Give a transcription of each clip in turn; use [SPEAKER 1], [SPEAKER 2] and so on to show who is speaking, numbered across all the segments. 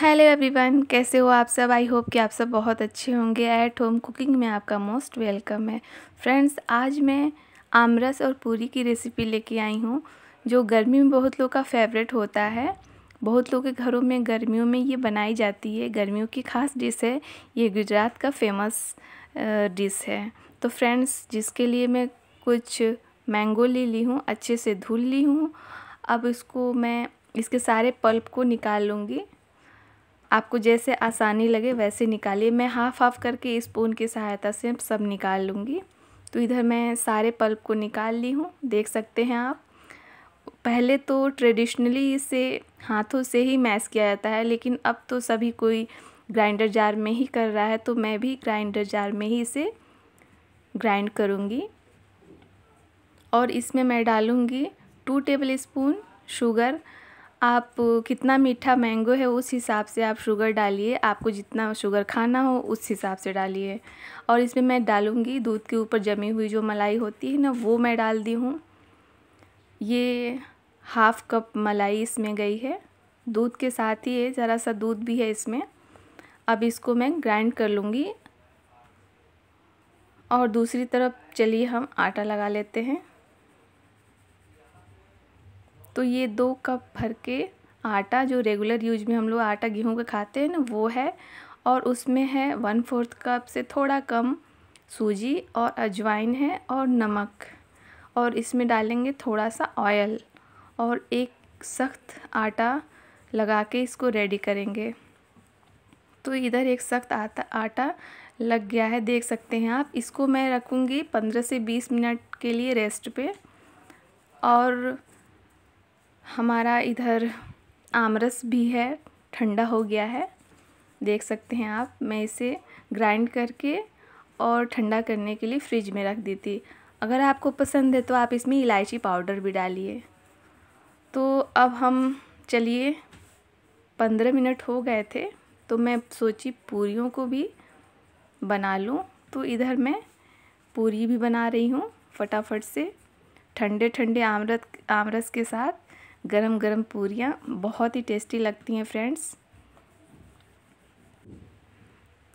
[SPEAKER 1] hello everyone कैसे हो आप सब आई होप कि आप सब बहुत अच्छे होंगे एट होम कुकिंग में आपका मोस्ट वेलकम है फ्रेंड्स आज मैं आमरस और पूरी की रेसिपी लेके आई हूँ जो गर्मी में बहुत लोग का फेवरेट होता है बहुत लोग के घरों में गर्मियों में ये बनाई जाती है गर्मियों की खास डिश है ये गुजरात का फेमस डिश है तो फ्रेंड्स जिसके लिए मैं कुछ मैंगो ले ली हूँ अच्छे से धुल ली हूँ अब इसको मैं इसके सारे पल्प को निकाल लूँगी आपको जैसे आसानी लगे वैसे निकालिए मैं हाफ़ हाफ़ करके स्पून की सहायता से सब निकाल लूँगी तो इधर मैं सारे पल्प को निकाल ली हूँ देख सकते हैं आप पहले तो ट्रेडिशनली इसे हाथों से ही मैश किया जाता है लेकिन अब तो सभी कोई ग्राइंडर जार में ही कर रहा है तो मैं भी ग्राइंडर जार में ही इसे ग्राइंड करूँगी और इसमें मैं डालूँगी टू टेबल स्पून शुगर आप कितना मीठा मैंगो है उस हिसाब से आप शुगर डालिए आपको जितना शुगर खाना हो उस हिसाब से डालिए और इसमें मैं डालूँगी दूध के ऊपर जमी हुई जो मलाई होती है ना वो मैं डाल दी हूँ ये हाफ़ कप मलाई इसमें गई है दूध के साथ ही है ज़रा सा दूध भी है इसमें अब इसको मैं ग्राइंड कर लूँगी और दूसरी तरफ चलिए हम आटा लगा लेते हैं तो ये दो कप भर के आटा जो रेगुलर यूज में हम लोग आटा गेहूं का खाते हैं ना वो है और उसमें है वन फोर्थ कप से थोड़ा कम सूजी और अजवाइन है और नमक और इसमें डालेंगे थोड़ा सा ऑयल और एक सख्त आटा लगा के इसको रेडी करेंगे तो इधर एक सख्त आटा आटा लग गया है देख सकते हैं आप इसको मैं रखूँगी पंद्रह से बीस मिनट के लिए रेस्ट पे और हमारा इधर आमरस भी है ठंडा हो गया है देख सकते हैं आप मैं इसे ग्राइंड करके और ठंडा करने के लिए फ्रिज में रख दी थी अगर आपको पसंद है तो आप इसमें इलायची पाउडर भी डालिए तो अब हम चलिए पंद्रह मिनट हो गए थे तो मैं सोची पूरियों को भी बना लूँ तो इधर मैं पूरी भी बना रही हूँ फटाफट से ठंडे ठंडे आमरस आमरस के साथ गरम गरम पूरियाँ बहुत ही टेस्टी लगती हैं फ्रेंड्स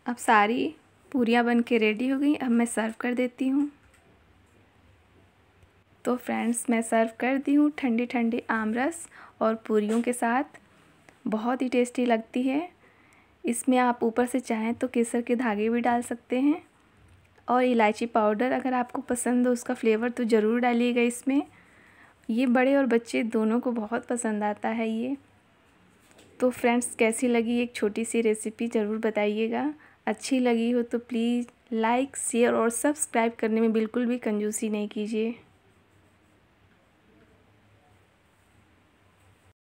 [SPEAKER 1] अब सारी पूरियाँ बन के रेडी हो गई अब मैं सर्व कर देती हूँ तो फ्रेंड्स मैं सर्व कर दी हूँ ठंडी ठंडी आमरस और पूरियों के साथ बहुत ही टेस्टी लगती है इसमें आप ऊपर से चाहें तो केसर के धागे भी डाल सकते हैं और इलायची पाउडर अगर आपको पसंद हो उसका फ्लेवर तो ज़रूर डालिएगा इसमें ये बड़े और बच्चे दोनों को बहुत पसंद आता है ये तो फ्रेंड्स कैसी लगी एक छोटी सी रेसिपी ज़रूर बताइएगा अच्छी लगी हो तो प्लीज़ लाइक शेयर और सब्सक्राइब करने में बिल्कुल भी कंजूसी नहीं कीजिए